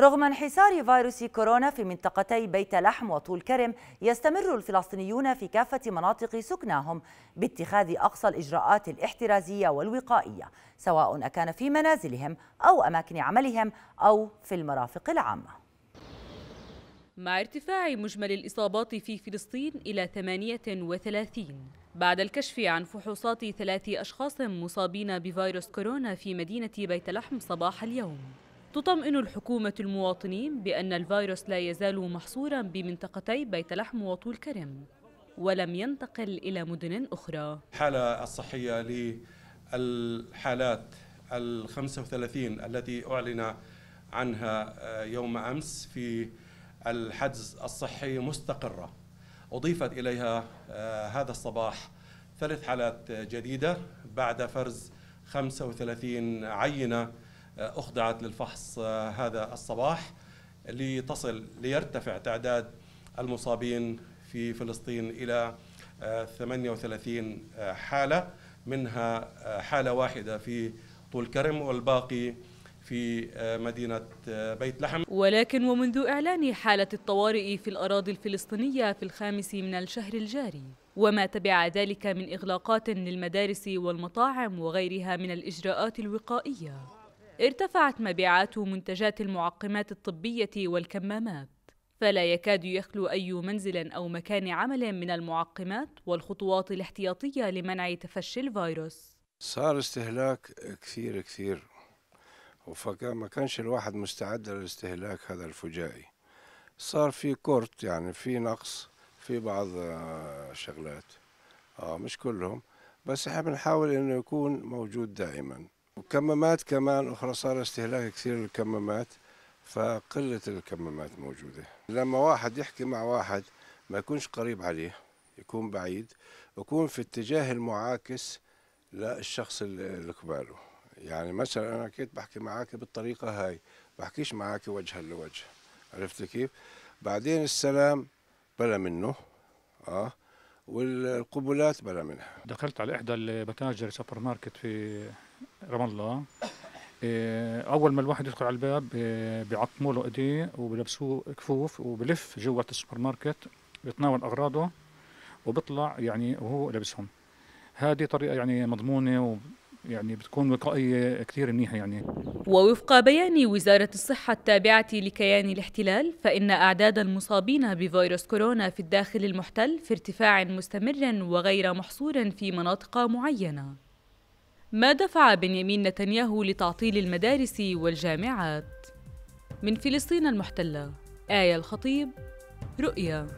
رغم انحسار فيروس كورونا في منطقتي بيت لحم وطول كرم يستمر الفلسطينيون في كافة مناطق سكناهم باتخاذ أقصى الإجراءات الاحترازية والوقائية سواء أكان في منازلهم أو أماكن عملهم أو في المرافق العامة مع ارتفاع مجمل الإصابات في فلسطين إلى 38 بعد الكشف عن فحوصات ثلاث أشخاص مصابين بفيروس كورونا في مدينة بيت لحم صباح اليوم تطمئن الحكومة المواطنين بأن الفيروس لا يزال محصورا بمنطقتي بيت لحم وطول كرم ولم ينتقل إلى مدن أخرى الحالة الصحية للحالات ال 35 التي أعلن عنها يوم أمس في الحجز الصحي مستقرة أضيفت إليها آه، هذا الصباح ثلاث حالات جديدة بعد فرز 35 عينة أخضعت للفحص آه، هذا الصباح لتصل ليرتفع تعداد المصابين في فلسطين إلى 38 آه، آه، حالة منها حالة واحدة في طول كرم والباقي في مدينة بيت لحم ولكن ومنذ إعلان حالة الطوارئ في الأراضي الفلسطينية في الخامس من الشهر الجاري وما تبع ذلك من إغلاقات للمدارس والمطاعم وغيرها من الإجراءات الوقائية ارتفعت مبيعات منتجات المعقمات الطبية والكمامات فلا يكاد يخلو أي منزل أو مكان عمل من المعقمات والخطوات الاحتياطية لمنع تفشي الفيروس صار استهلاك كثير كثير فما كانش الواحد مستعد للاستهلاك هذا الفجائي صار في كورت يعني في نقص في بعض الشغلات آه،, آه مش كلهم بس احنا بنحاول انه يكون موجود دائما كمامات كمان أخرى صار استهلاك كثير للكمامات فقلة الكمامات موجودة لما واحد يحكي مع واحد ما يكونش قريب عليه يكون بعيد يكون في اتجاه المعاكس للشخص اللي قباله يعني مثلا أنا كنت بحكي معك بالطريقة هاي بحكيش معك وجها لوجه عرفت كيف بعدين السلام بلا منه اه والقبلات بلا منها دخلت على احدى المتاجر سوبر ماركت في رام الله إيه، اول ما الواحد يدخل على الباب إيه، بيعطموا له ايديه وبلبسوه كفوف وبلف جوة السوبر ماركت بيتناول اغراضه وبيطلع يعني وهو لابسهم هذه طريقه يعني مضمونه و يعني بتكون وقائيه كثير منيحه يعني ووفق بيان وزاره الصحه التابعه لكيان الاحتلال فان اعداد المصابين بفيروس كورونا في الداخل المحتل في ارتفاع مستمر وغير محصور في مناطق معينه ما دفع بنيامين نتنياهو لتعطيل المدارس والجامعات من فلسطين المحتلة آية الخطيب رؤيا